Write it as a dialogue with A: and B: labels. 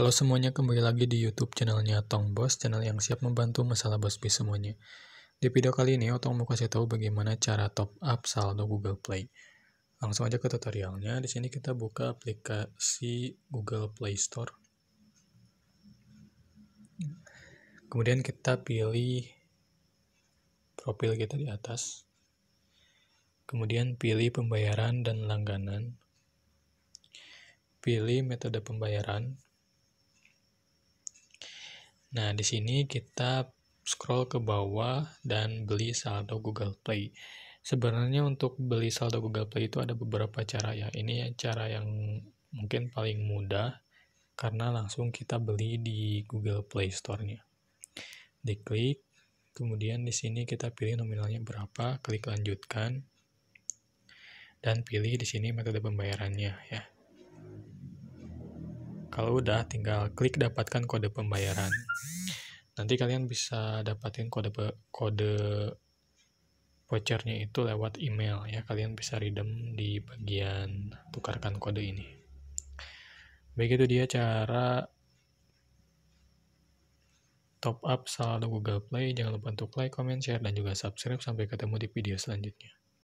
A: Halo semuanya, kembali lagi di YouTube channelnya Tong Bos, channel yang siap membantu masalah Bos bis semuanya. Di video kali ini, Otong mau kasih tahu bagaimana cara top up saldo Google Play. Langsung aja ke tutorialnya. Di sini kita buka aplikasi Google Play Store. Kemudian kita pilih profil kita di atas. Kemudian pilih pembayaran dan langganan. Pilih metode pembayaran. Nah, di sini kita scroll ke bawah dan beli saldo Google Play. Sebenarnya untuk beli saldo Google Play itu ada beberapa cara ya. Ini cara yang mungkin paling mudah karena langsung kita beli di Google Play Store-nya. Diklik, kemudian di sini kita pilih nominalnya berapa, klik lanjutkan, dan pilih di sini metode pembayarannya ya. Kalau udah, tinggal klik dapatkan kode pembayaran. Nanti kalian bisa dapatin kode kode vouchernya itu lewat email ya. Kalian bisa redeem di bagian tukarkan kode ini. Begitu dia cara top up saldo Google Play. Jangan lupa untuk like, comment, share, dan juga subscribe. Sampai ketemu di video selanjutnya.